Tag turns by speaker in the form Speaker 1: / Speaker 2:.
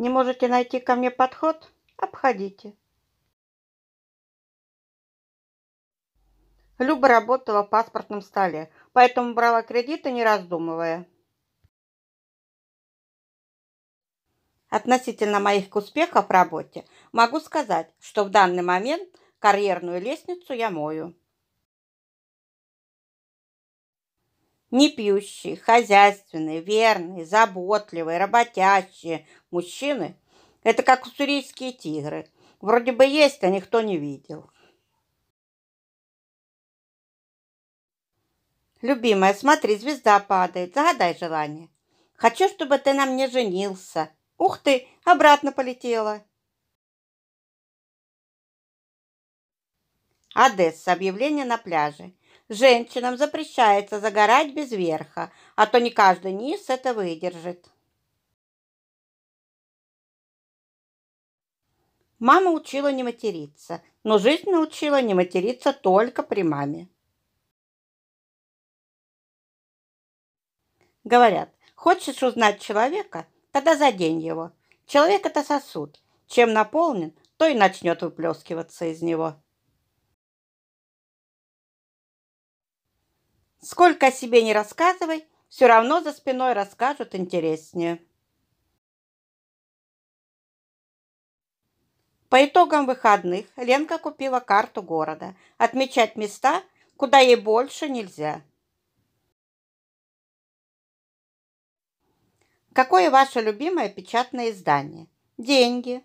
Speaker 1: Не можете найти ко мне подход? Обходите. Люба работала в паспортном столе, поэтому брала кредиты, не раздумывая. Относительно моих успехов в работе могу сказать, что в данный момент карьерную лестницу я мою. Не пьющие, хозяйственные, верные, заботливые, работящие мужчины – это как уссурийские тигры. Вроде бы есть, а никто не видел. Любимая, смотри, звезда падает. Загадай желание. Хочу, чтобы ты на мне женился. Ух ты, обратно полетела. Одесса. Объявление на пляже. Женщинам запрещается загорать без верха, а то не каждый низ это выдержит. Мама учила не материться, но жизнь научила не материться только при маме. Говорят, хочешь узнать человека, тогда задень его. Человек – это сосуд. Чем наполнен, то и начнет выплескиваться из него. Сколько о себе не рассказывай, все равно за спиной расскажут интереснее. По итогам выходных Ленка купила карту города. Отмечать места, куда ей больше нельзя. Какое ваше любимое печатное издание? Деньги.